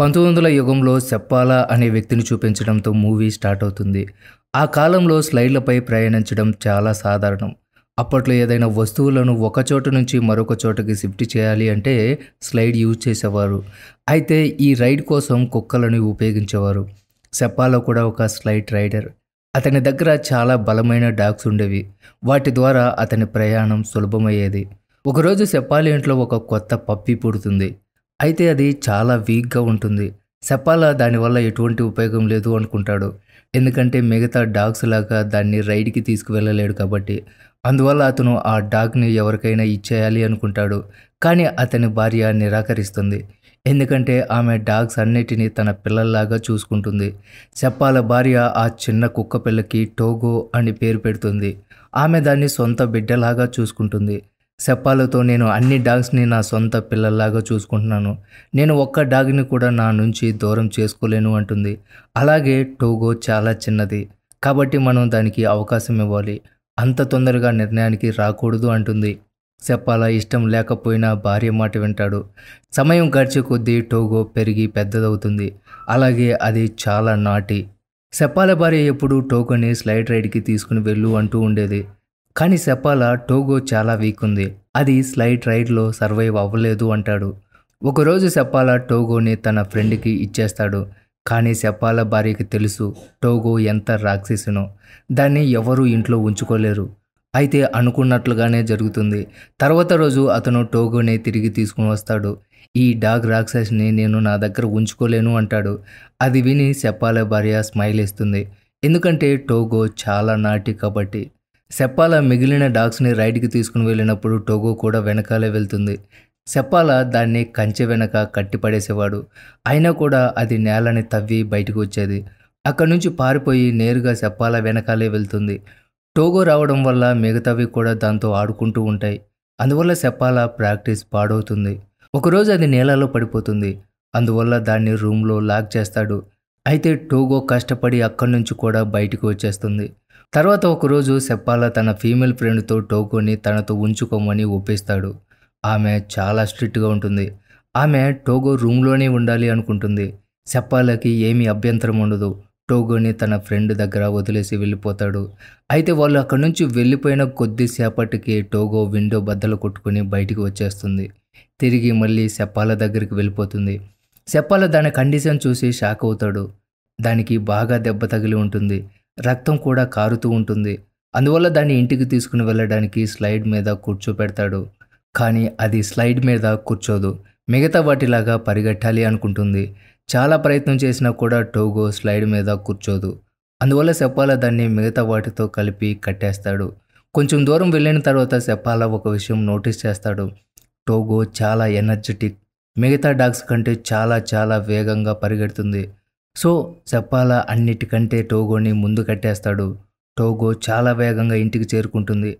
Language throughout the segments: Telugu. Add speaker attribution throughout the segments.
Speaker 1: పంతొమ్మిది వందల యుగంలో చెప్పాల అనే వ్యక్తిని చూపించడంతో మూవీ స్టార్ట్ అవుతుంది ఆ కాలంలో స్లైడ్లపై ప్రయాణించడం చాలా సాధారణం అప్పట్లో ఏదైనా వస్తువులను ఒక చోట నుంచి మరొక చోటకి షిఫ్ట్ చేయాలి అంటే స్లైడ్ యూజ్ చేసేవారు అయితే ఈ రైడ్ కోసం కుక్కలను ఉపయోగించేవారు సెప్పాలో కూడా ఒక స్లైడ్ రైడర్ అతని దగ్గర చాలా బలమైన డాగ్స్ ఉండేవి వాటి ద్వారా అతని ప్రయాణం సులభమయ్యేది ఒకరోజు చెప్పాలి ఇంట్లో ఒక కొత్త పప్పి పుడుతుంది అయితే అది చాలా వీక్గా ఉంటుంది చెప్పాలా దానివల్ల ఎటువంటి ఉపయోగం లేదు అనుకుంటాడు ఎందుకంటే మిగతా డాగ్స్ లాగా దాన్ని రైడ్కి తీసుకువెళ్ళలేడు కాబట్టి అందువల్ల అతను ఆ డాగ్ని ఎవరికైనా ఇచ్చేయాలి అనుకుంటాడు కానీ అతని భార్య నిరాకరిస్తుంది ఎందుకంటే ఆమె డాగ్స్ అన్నిటినీ తన పిల్లల్లాగా చూసుకుంటుంది చెప్పాల భార్య ఆ చిన్న కుక్క పిల్లకి టోగో అని పేరు పెడుతుంది ఆమె దాన్ని సొంత బిడ్డలాగా చూసుకుంటుంది చెప్పాలతో నేను అన్ని డాగ్స్ని నా సొంత పిల్లల్లాగా చూసుకుంటున్నాను నేను ఒక్క డాగ్ని కూడా నా నుంచి దూరం చేసుకోలేను అంటుంది అలాగే టోగో చాలా చిన్నది కాబట్టి మనం దానికి అవకాశం ఇవ్వాలి అంత తొందరగా నిర్ణయానికి రాకూడదు అంటుంది చెప్పాల ఇష్టం లేకపోయినా భార్య మాట వింటాడు సమయం గడిచే కొద్దీ టోగో పెరిగి పెద్దదవుతుంది అలాగే అది చాలా నాటి చెప్పాల భార్య ఎప్పుడు టోగోని స్లైడ్ రైడ్కి తీసుకుని వెళ్ళు అంటూ ఉండేది కానీ సెపాల టోగో చాలా వీక్ ఉంది అది స్లైట్ రైడ్లో సర్వైవ్ అవ్వలేదు అంటాడు ఒకరోజు సెపాల టోగోని తన ఫ్రెండ్కి ఇచ్చేస్తాడు కానీ చెప్పాల భార్యకి తెలుసు టోగో ఎంత రాక్షసునో దాన్ని ఎవరూ ఇంట్లో ఉంచుకోలేరు అయితే అనుకున్నట్లుగానే జరుగుతుంది తర్వాత రోజు అతను టోగోని తిరిగి తీసుకుని వస్తాడు ఈ డాగ్ రాక్షస్ని నేను నా దగ్గర ఉంచుకోలేను అంటాడు అది విని చెప్పాల భార్య స్మైల్ ఇస్తుంది ఎందుకంటే టోగో చాలా నాటి కాబట్టి సెప్పాల మిగిలిన డాగ్స్ని రైడ్కి తీసుకుని వెళ్ళినప్పుడు టోగో కూడా వెనకాలే వెళ్తుంది సెప్పాల దాన్ని కంచె వెనక కట్టిపడేసేవాడు అయినా కూడా అది నేలని తవ్వి బయటకు వచ్చేది అక్కడి నుంచి పారిపోయి నేరుగా సెప్పాల వెనకాలే వెళ్తుంది టోగో రావడం వల్ల మిగతావి కూడా దాంతో ఆడుకుంటూ ఉంటాయి అందువల్ల సెప్పాల ప్రాక్టీస్ పాడవుతుంది ఒకరోజు అది నేలలో పడిపోతుంది అందువల్ల దాన్ని రూమ్లో లాక్ చేస్తాడు అయితే టోగో కష్టపడి అక్కడి నుంచి కూడా బయటకు వచ్చేస్తుంది తర్వాత ఒకరోజు సెప్పాల తన ఫీమేల్ ఫ్రెండ్తో టోకోని తనతో ఉంచుకోమని ఒప్పిస్తాడు ఆమె చాలా స్ట్రిక్ట్గా ఉంటుంది ఆమె టోగో రూమ్లోనే ఉండాలి అనుకుంటుంది చెప్పాలకి ఏమీ అభ్యంతరం ఉండదు టోగోని తన ఫ్రెండ్ దగ్గర వదిలేసి వెళ్ళిపోతాడు అయితే వాళ్ళు అక్కడి నుంచి వెళ్ళిపోయిన కొద్దిసేపటికి టోగో విండో బద్దలు కొట్టుకుని బయటికి వచ్చేస్తుంది తిరిగి మళ్ళీ చెప్పాల దగ్గరికి వెళ్ళిపోతుంది చెప్పాల దాని కండిషన్ చూసి షాక్ అవుతాడు దానికి బాగా దెబ్బ తగిలి ఉంటుంది రక్తం కూడా కారుతూ ఉంటుంది అందువల్ల దాన్ని ఇంటికి తీసుకుని వెళ్ళడానికి స్లైడ్ మీద కూర్చోపెడతాడు కానీ అది స్లైడ్ మీద కూర్చోదు మిగతా వాటిలాగా పరిగెట్టాలి అనుకుంటుంది చాలా ప్రయత్నం చేసినా కూడా టోగో స్లైడ్ మీద కూర్చోదు అందువల్ల సెప్పాల దాన్ని మిగతా వాటితో కలిపి కట్టేస్తాడు కొంచెం దూరం వెళ్ళిన తర్వాత సెప్పాల ఒక విషయం నోటీస్ చేస్తాడు టోగో చాలా ఎనర్జెటిక్ మిగతా డాగ్స్ కంటే చాలా చాలా వేగంగా పరిగెడుతుంది సో చెప్పాలా అన్నిటికంటే టోగోని ముందు కట్టేస్తాడు టోగో చాలా వేగంగా ఇంటికి చేరుకుంటుంది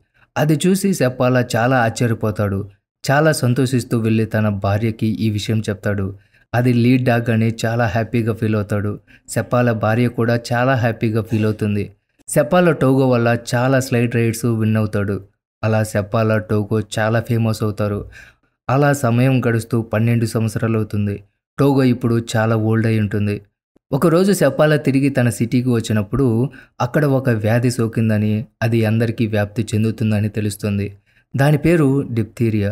Speaker 1: అది చూసి చెప్పాలా చాలా ఆశ్చర్యపోతాడు చాలా సంతోషిస్తూ వెళ్ళి తన భార్యకి ఈ విషయం చెప్తాడు అది లీడ్ డాగ్ అని చాలా హ్యాపీగా ఫీల్ అవుతాడు సెప్పాల భార్య కూడా చాలా హ్యాపీగా ఫీల్ అవుతుంది చెప్పాల టోగో వల్ల చాలా స్లైడ్ రైడ్స్ విన్ అవుతాడు అలా సెప్పాల టోగో చాలా ఫేమస్ అవుతారు అలా సమయం గడుస్తూ పన్నెండు సంవత్సరాలు అవుతుంది టోగో ఇప్పుడు చాలా ఓల్డ్ అయి ఉంటుంది ఒకరోజు శపాల తిరిగి తన సిటీకి వచ్చినప్పుడు అక్కడ ఒక వ్యాధి సోకిందని అది అందరికీ వ్యాప్తి చెందుతుందని తెలుస్తుంది దాని పేరు డిప్థీరియా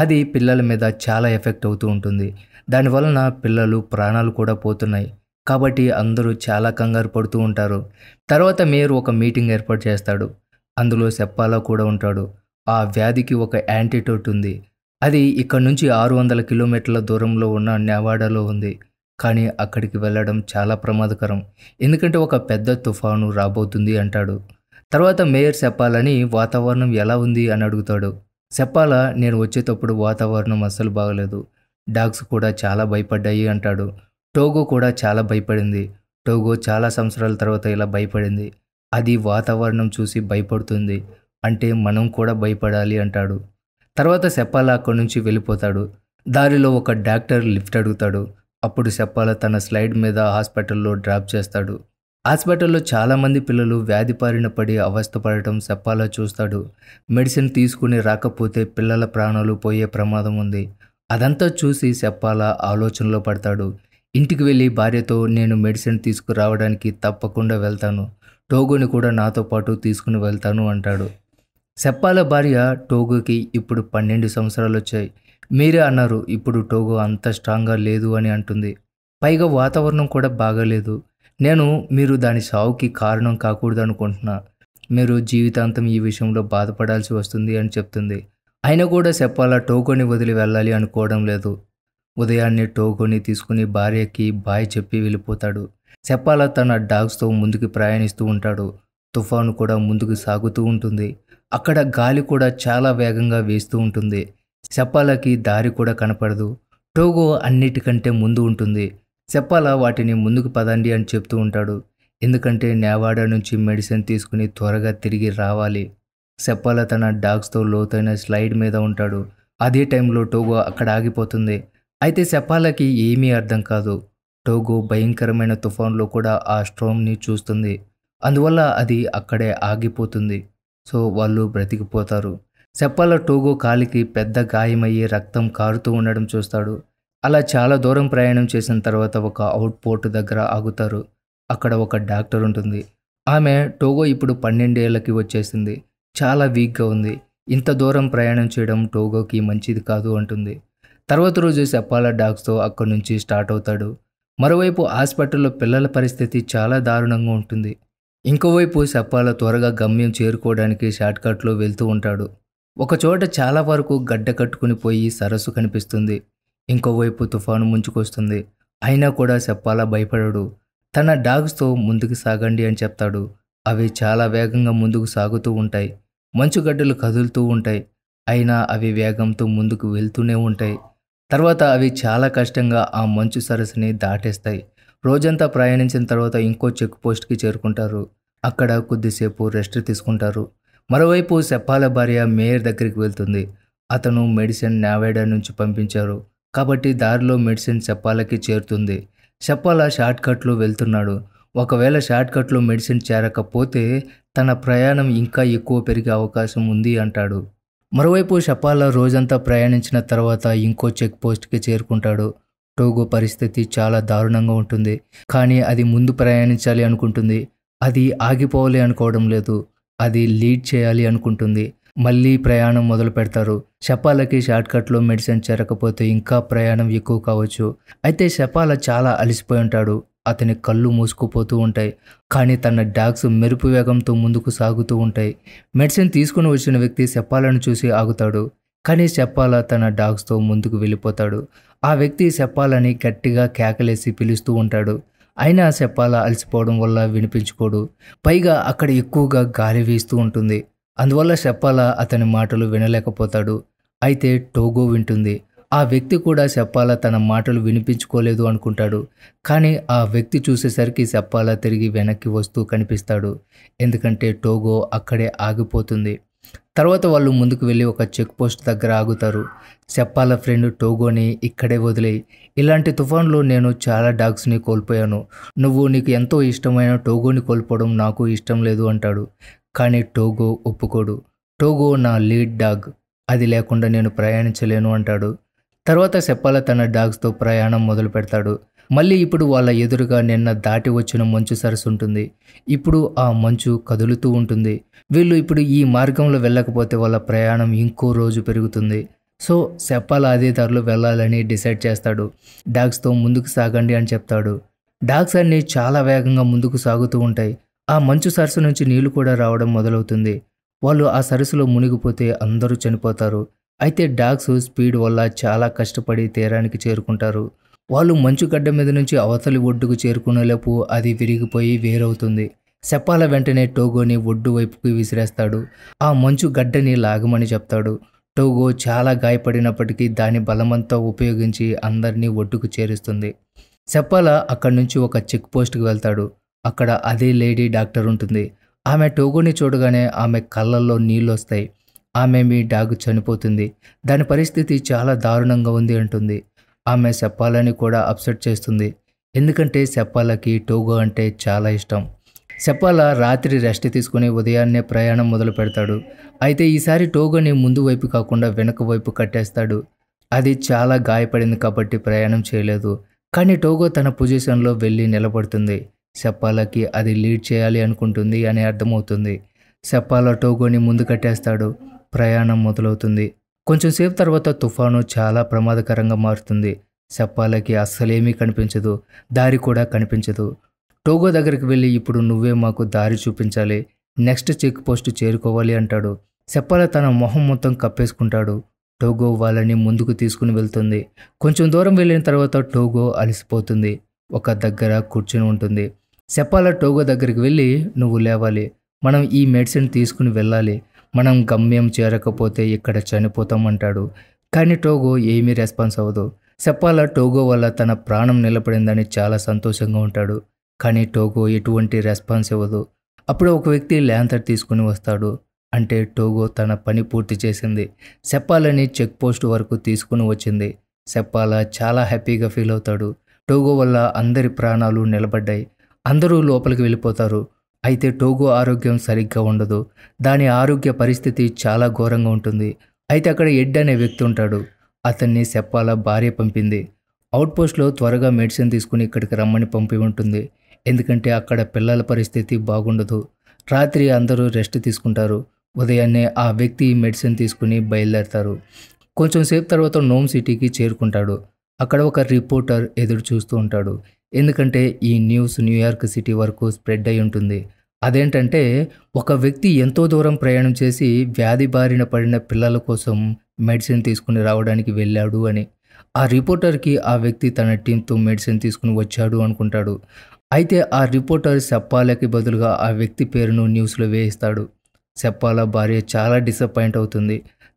Speaker 1: అది పిల్లల మీద చాలా ఎఫెక్ట్ అవుతూ ఉంటుంది దానివలన పిల్లలు ప్రాణాలు కూడా పోతున్నాయి కాబట్టి అందరూ చాలా కంగారు పడుతూ ఉంటారు తర్వాత మేయర్ ఒక మీటింగ్ ఏర్పాటు చేస్తాడు అందులో శప్పాల కూడా ఉంటాడు ఆ వ్యాధికి ఒక యాంటీటోట్ ఉంది అది ఇక్కడ నుంచి ఆరు వందల కిలోమీటర్ల దూరంలో ఉన్న నెవాడాలో ఉంది కానీ అక్కడికి వెళ్ళడం చాలా ప్రమాదకరం ఎందుకంటే ఒక పెద్ద తుఫాను రాబోతుంది అంటాడు తర్వాత మేయర్ చెప్పాలని వాతావరణం ఎలా ఉంది అని అడుగుతాడు చెప్పాలా నేను వచ్చేటప్పుడు వాతావరణం అస్సలు బాగలేదు డాగ్స్ కూడా చాలా భయపడ్డాయి అంటాడు టోగో కూడా చాలా భయపడింది టోగో చాలా సంవత్సరాల తర్వాత ఇలా భయపడింది అది వాతావరణం చూసి భయపడుతుంది అంటే మనం కూడా భయపడాలి అంటాడు తర్వాత చెప్పాలా అక్కడి నుంచి వెళ్ళిపోతాడు దారిలో ఒక డాక్టర్ లిఫ్ట్ అడుగుతాడు అప్పుడు చెప్పాల తన స్లైడ్ మీద హాస్పిటల్లో డ్రాప్ చేస్తాడు హాస్పిటల్లో చాలామంది పిల్లలు వ్యాధి పారిన పడి అవస్థపడటం చెప్పాల చూస్తాడు మెడిసిన్ తీసుకుని రాకపోతే పిల్లల ప్రాణాలు పోయే ప్రమాదం ఉంది అదంతా చూసి చెప్పాల ఆలోచనలో పడతాడు ఇంటికి వెళ్ళి భార్యతో నేను మెడిసిన్ తీసుకురావడానికి తప్పకుండా వెళ్తాను టోగోని కూడా నాతో పాటు తీసుకుని వెళ్తాను అంటాడు చెప్పాల భార్య టోగోకి ఇప్పుడు పన్నెండు సంవత్సరాలు వచ్చాయి మీరే అన్నారు ఇప్పుడు టోగో అంత స్ట్రాంగ్గా లేదు అని అంటుంది పైగా వాతావరణం కూడా బాగలేదు నేను మీరు దాని సావుకి కారణం కాకూడదు అనుకుంటున్నా మీరు జీవితాంతం ఈ విషయంలో బాధపడాల్సి వస్తుంది అని చెప్తుంది అయినా కూడా చెప్పాలా టోగోని వదిలి వెళ్ళాలి అనుకోవడం లేదు ఉదయాన్నే టోగోని తీసుకుని భార్యకి బాయ్ చెప్పి వెళ్ళిపోతాడు చెప్పాలా తన డాగ్స్తో ముందుకు ప్రయాణిస్తూ ఉంటాడు తుఫాను కూడా ముందుకు సాగుతూ ఉంటుంది అక్కడ గాలి కూడా చాలా వేగంగా వేస్తూ ఉంటుంది చెప్పాలకి దారి కూడా కనపడదు టోగో అన్నిటికంటే ముందు ఉంటుంది చెప్పాల వాటిని ముందుకు పదండి అని చెప్తూ ఉంటాడు ఎందుకంటే నేవాడ నుంచి మెడిసిన్ తీసుకుని త్వరగా తిరిగి రావాలి చెప్పాల తన డాగ్స్తో లోతైన స్లైడ్ మీద ఉంటాడు అదే టైంలో టోగో అక్కడ ఆగిపోతుంది అయితే చెప్పాలకి ఏమీ అర్థం కాదు టోగో భయంకరమైన తుఫాన్లో కూడా ఆ స్ట్రోమ్ని చూస్తుంది అందువల్ల అది అక్కడే ఆగిపోతుంది సో వాళ్ళు బ్రతికిపోతారు చెప్పాల టోగో కాలికి పెద్ద గాయమయ్యి రక్తం కారుతూ ఉండడం చూస్తాడు అలా చాలా దూరం ప్రయాణం చేసిన తర్వాత ఒక అవుట్పోర్ట్ దగ్గర ఆగుతారు అక్కడ ఒక డాక్టర్ ఉంటుంది ఆమె టోగో ఇప్పుడు పన్నెండేళ్లకి వచ్చేసింది చాలా వీక్గా ఉంది ఇంత దూరం ప్రయాణం చేయడం టోగోకి మంచిది కాదు అంటుంది తర్వాత రోజు సెప్పాల డాగ్స్తో అక్కడి నుంచి స్టార్ట్ అవుతాడు మరోవైపు హాస్పిటల్లో పిల్లల పరిస్థితి చాలా దారుణంగా ఉంటుంది ఇంకోవైపు సెప్పాల త్వరగా గమ్యం చేరుకోవడానికి షార్ట్కట్లో వెళ్తూ ఉంటాడు ఒకచోట చాలా వరకు గడ్డ కట్టుకుని పోయి సరస్సు కనిపిస్తుంది ఇంకోవైపు తుఫాను ముంచుకొస్తుంది అయినా కూడా చెప్పాలా భయపడడు తన డాగ్స్తో ముందుకు సాగండి అని చెప్తాడు అవి చాలా వేగంగా ముందుకు సాగుతూ ఉంటాయి మంచుగడ్డలు కదులుతూ ఉంటాయి అయినా అవి వేగంతో ముందుకు వెళ్తూనే ఉంటాయి తర్వాత అవి చాలా కష్టంగా ఆ మంచు సరస్సుని దాటేస్తాయి రోజంతా ప్రయాణించిన తర్వాత ఇంకో చెక్ పోస్ట్కి చేరుకుంటారు అక్కడ కొద్దిసేపు రెస్ట్ తీసుకుంటారు మరోవైపు సెప్పాల భార్య మేయర్ దగ్గరికి వెళ్తుంది అతను మెడిసిన్ నావేడా నుంచి పంపించారు కాబట్టి దారిలో మెడిసిన్ శప్పాలకి చేరుతుంది సెప్పాల షార్ట్కట్లో వెళ్తున్నాడు ఒకవేళ షార్ట్కట్లో మెడిసిన్ చేరకపోతే తన ప్రయాణం ఇంకా ఎక్కువ పెరిగే అవకాశం ఉంది అంటాడు మరోవైపు షపాల రోజంతా ప్రయాణించిన తర్వాత ఇంకో చెక్ పోస్ట్కి చేరుకుంటాడు టోగో పరిస్థితి చాలా దారుణంగా ఉంటుంది కానీ అది ముందు ప్రయాణించాలి అనుకుంటుంది అది ఆగిపోవాలి అనుకోవడం లేదు అది లీడ్ చేయాలి అనుకుంటుంది మళ్ళీ ప్రయాణం మొదలు పెడతారు శపాలకి షార్ట్కట్లో మెడిసిన్ చేరకపోతే ఇంకా ప్రయాణం ఎక్కువ కావచ్చు అయితే శపాల చాలా అలసిపోయి ఉంటాడు అతని కళ్ళు మూసుకుపోతూ ఉంటాయి కానీ తన డాగ్స్ మెరుపు వేగంతో ముందుకు సాగుతూ ఉంటాయి మెడిసిన్ తీసుకుని వచ్చిన వ్యక్తి శపాలను చూసి ఆగుతాడు కానీ శపాల తన డాగ్స్తో ముందుకు వెళ్ళిపోతాడు ఆ వ్యక్తి శపాలని గట్టిగా కేకలేసి పిలుస్తూ ఉంటాడు అయినా చెప్పాలా అలసిపోవడం వల్ల వినిపించుకోడు పైగా అక్కడ ఎక్కువగా గాలి వీస్తూ ఉంటుంది అందువల్ల చెప్పాలా అతని మాటలు వినలేకపోతాడు అయితే టోగో వింటుంది ఆ వ్యక్తి కూడా చెప్పాలా తన మాటలు వినిపించుకోలేదు అనుకుంటాడు కానీ ఆ వ్యక్తి చూసేసరికి చెప్పాలా తిరిగి వెనక్కి వస్తూ కనిపిస్తాడు ఎందుకంటే టోగో అక్కడే ఆగిపోతుంది తర్వాత వాళ్ళు ముందుకు వెళ్ళి ఒక చెక్ పోస్ట్ దగ్గర ఆగుతారు చెప్పాల ఫ్రెండ్ టోగోని ఇక్కడే వదిలేయి ఇలాంటి తుఫాన్లో నేను చాలా డాగ్స్ని కోల్పోయాను నువ్వు నీకు ఎంతో ఇష్టమైన టోగోని కోల్పోవడం నాకు ఇష్టం లేదు అంటాడు కానీ టోగో ఒప్పుకోడు టోగో నా లీడ్ డాగ్ అది లేకుండా నేను ప్రయాణించలేను అంటాడు తర్వాత చెప్పాల తన డాగ్స్తో ప్రయాణం మొదలు పెడతాడు మళ్ళీ ఇప్పుడు వాళ్ళ ఎదురుగా నిన్న దాటి వచ్చిన మంచు సరస్సు ఉంటుంది ఇప్పుడు ఆ మంచు కదులుతూ ఉంటుంది వీళ్ళు ఇప్పుడు ఈ మార్గంలో వెళ్ళకపోతే వాళ్ళ ప్రయాణం ఇంకో రోజు పెరుగుతుంది సో చెప్పాల అదే దారిలో వెళ్ళాలని డిసైడ్ చేస్తాడు డాగ్స్తో ముందుకు సాగండి అని చెప్తాడు డాగ్స్ అన్నీ చాలా వేగంగా ముందుకు సాగుతూ ఉంటాయి ఆ మంచు సరస్సు నుంచి నీళ్లు కూడా రావడం మొదలవుతుంది వాళ్ళు ఆ సరస్సులో మునిగిపోతే అందరూ చనిపోతారు అయితే డాగ్స్ స్పీడ్ వల్ల చాలా కష్టపడి తీరానికి చేరుకుంటారు వాళ్ళు మంచుగడ్డ మీద నుంచి అవతలి ఒడ్డుకు చేరుకునేలోపు అది విరిగిపోయి వేరవుతుంది చెప్పాల వెంటనే టోగోని ఒడ్డు వైపుకి విసిరేస్తాడు ఆ మంచు గడ్డని లాగమని చెప్తాడు టోగో చాలా గాయపడినప్పటికీ దాని బలమంతా ఉపయోగించి అందరినీ ఒడ్డుకు చేరుస్తుంది చెప్పాల అక్కడి నుంచి ఒక చెక్ పోస్ట్కి వెళ్తాడు అక్కడ అదే లేడీ డాక్టర్ ఉంటుంది ఆమె టోగోని చూడగానే ఆమె కళ్ళల్లో నీళ్ళు వస్తాయి ఆమె మీ డాగ్ చనిపోతుంది దాని పరిస్థితి చాలా దారుణంగా ఉంది అంటుంది ఆమె చెప్పాలని కూడా అప్సెట్ చేస్తుంది ఎందుకంటే చెప్పాలకి టోగో అంటే చాలా ఇష్టం చెప్పాల రాత్రి రెస్ట్ తీసుకుని ఉదయాన్నే ప్రయాణం మొదలు పెడతాడు అయితే ఈసారి టోగోని ముందు వైపు కాకుండా వెనక వైపు కట్టేస్తాడు అది చాలా గాయపడింది కాబట్టి ప్రయాణం చేయలేదు కానీ టోగో తన పొజిషన్లో వెళ్ళి నిలబడుతుంది సెప్పాలకి అది లీడ్ చేయాలి అనుకుంటుంది అని అర్థమవుతుంది సెప్పాల టోగోని ముందు కట్టేస్తాడు ప్రయాణం మొదలవుతుంది కొంచెంసేపు తర్వాత తుఫాను చాలా ప్రమాదకరంగా మారుతుంది చెప్పాలకి అస్సలేమీ కనిపించదు దారి కూడా కనిపించదు టోగో దగ్గరికి వెళ్ళి ఇప్పుడు నువ్వే మాకు దారి చూపించాలి నెక్స్ట్ చెక్ పోస్ట్ చేరుకోవాలి అంటాడు చెప్పాల తన మొహం మొత్తం కప్పేసుకుంటాడు టోగో వాళ్ళని ముందుకు తీసుకుని వెళ్తుంది కొంచెం దూరం వెళ్ళిన తర్వాత టోగో అలసిపోతుంది ఒక దగ్గర కూర్చుని ఉంటుంది చెప్పాల టోగో దగ్గరికి వెళ్ళి నువ్వు లేవాలి మనం ఈ మెడిసిన్ తీసుకుని వెళ్ళాలి మనం గమ్యం చేరకపోతే ఇక్కడ చనిపోతామంటాడు కానీ టోగో ఏమీ రెస్పాన్స్ అవ్వదు చెప్పాలా టోగో వల్ల తన ప్రాణం నిలబడిందని చాలా సంతోషంగా ఉంటాడు కానీ టోగో ఎటువంటి రెస్పాన్స్ ఇవ్వదు అప్పుడు ఒక వ్యక్తి ల్యాంతర్ తీసుకుని వస్తాడు అంటే టోగో తన పని పూర్తి చేసింది సెప్పాలని చెక్ పోస్ట్ వరకు తీసుకుని వచ్చింది సెప్పాల చాలా హ్యాపీగా ఫీల్ అవుతాడు టోగో వల్ల అందరి ప్రాణాలు నిలబడ్డాయి అందరూ లోపలికి వెళ్ళిపోతారు అయితే టోగో ఆరోగ్యం సరిగ్గా ఉండదు దాని ఆరోగ్య పరిస్థితి చాలా ఘోరంగా ఉంటుంది అయితే అక్కడ ఎడ్ అనే వ్యక్తి ఉంటాడు అతన్ని చెప్పాల భార్య పంపింది అవుట్పోస్ట్లో త్వరగా మెడిసిన్ తీసుకుని ఇక్కడికి రమ్మని పంపి ఉంటుంది ఎందుకంటే అక్కడ పిల్లల పరిస్థితి బాగుండదు రాత్రి అందరూ రెస్ట్ తీసుకుంటారు ఉదయాన్నే ఆ వ్యక్తి మెడిసిన్ తీసుకుని బయలుదేరతారు కొంచెం సేపు తర్వాత నోమ్ సిటీకి చేరుకుంటాడు అక్కడ ఒక రిపోర్టర్ ఎదురు చూస్తూ ఉంటాడు ఎందుకంటే ఈ న్యూస్ న్యూయార్క్ సిటీ వరకు స్ప్రెడ్ అయి ఉంటుంది అదేంటంటే ఒక వ్యక్తి ఎంతో దూరం ప్రయాణం చేసి వ్యాధి బారిన పడిన పిల్లల కోసం మెడిసిన్ తీసుకుని రావడానికి వెళ్ళాడు అని ఆ రిపోర్టర్కి ఆ వ్యక్తి తన టీంతో మెడిసిన్ తీసుకుని వచ్చాడు అనుకుంటాడు అయితే ఆ రిపోర్టర్ చెప్పాలకి బదులుగా ఆ వ్యక్తి పేరును న్యూస్లో వేయిస్తాడు చెప్పాల భార్య చాలా డిసప్పాయింట్ అవుతుంది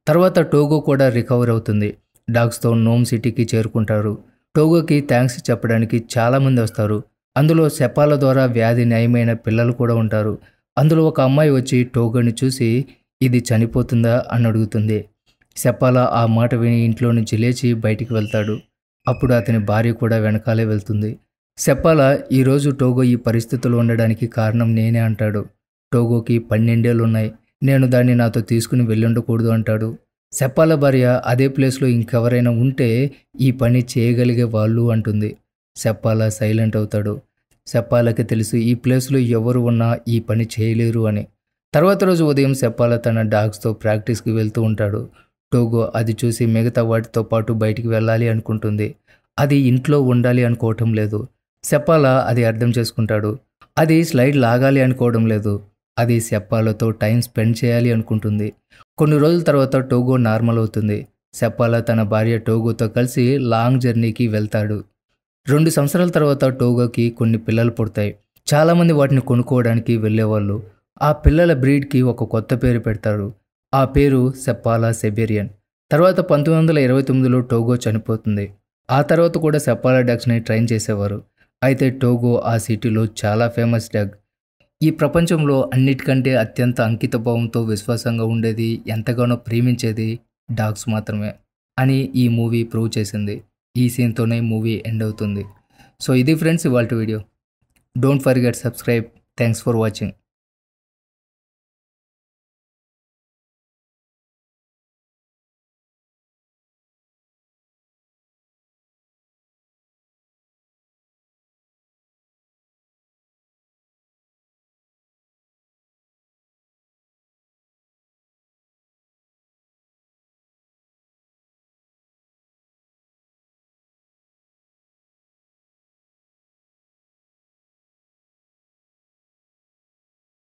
Speaker 1: తర్వాత టోగో కూడా రికవర్ అవుతుంది డాగ్స్తో నోమ్ సిటీకి చేరుకుంటారు టోగోకి థ్యాంక్స్ చెప్పడానికి చాలామంది వస్తారు అందులో శపాల ద్వారా వ్యాధి నయమైన పిల్లలు కూడా ఉంటారు అందులో ఒక అమ్మాయి వచ్చి టోగోని చూసి ఇది చనిపోతుందా అని అడుగుతుంది శపాల ఆ మాట విని ఇంట్లో నుంచి లేచి బయటికి వెళ్తాడు అప్పుడు అతని భార్య కూడా వెనకాలే వెళ్తుంది శపాల ఈరోజు టోగో ఈ పరిస్థితులు ఉండడానికి కారణం నేనే అంటాడు టోగోకి పన్నెండేళ్ళు ఉన్నాయి నేను దాన్ని నాతో తీసుకుని వెళ్ళుండకూడదు అంటాడు చెప్పాల భార్య అదే ప్లేస్లో ఇంకెవరైనా ఉంటే ఈ పని చేయగలిగే వాళ్ళు అంటుంది సెప్పాల సైలెంట్ అవుతాడు చెప్పాలకి తెలుసు ఈ ప్లేస్లో ఎవరు ఉన్నా ఈ పని చేయలేరు అని తర్వాత రోజు ఉదయం సెప్పాల తన డాగ్స్తో ప్రాక్టీస్కి వెళ్తూ ఉంటాడు టోగో అది చూసి మిగతా వాటితో పాటు బయటికి వెళ్ళాలి అనుకుంటుంది అది ఇంట్లో ఉండాలి అనుకోవటం లేదు సెప్పాల అది అర్థం చేసుకుంటాడు అది స్లైడ్ లాగాలి అనుకోవడం లేదు అది సెప్పాలతో టైం స్పెండ్ చేయాలి అనుకుంటుంది కొన్ని రోజుల తర్వాత టోగో నార్మల్ అవుతుంది సెప్పాల తన భార్య టోగోతో కలిసి లాంగ్ జర్నీకి వెళ్తాడు రెండు సంవత్సరాల తర్వాత టోగోకి కొన్ని పిల్లలు పుడతాయి చాలామంది వాటిని కొనుక్కోవడానికి వెళ్ళేవాళ్ళు ఆ పిల్లల బ్రీడ్కి ఒక కొత్త పేరు పెడతారు ఆ పేరు సెప్పాల సెబేరియన్ తర్వాత పంతొమ్మిది వందల ఇరవై తొమ్మిదిలో టోగో చనిపోతుంది ఆ తర్వాత కూడా సెప్పాల డగ్స్ని ట్రైన్ చేసేవారు అయితే టోగో ఆ సిటీలో చాలా ఫేమస్ డగ్ ఈ ప్రపంచంలో అన్నిటికంటే అత్యంత అంకితభావంతో విశ్వాసంగా ఉండేది ఎంతగానో ప్రేమించేది డాగ్స్ మాత్రమే అని ఈ మూవీ ప్రూవ్ చేసింది ఈ సీన్తోనే మూవీ ఎండ్ అవుతుంది సో ఇది ఫ్రెండ్స్ ఇవాళ video don't forget subscribe thanks for watching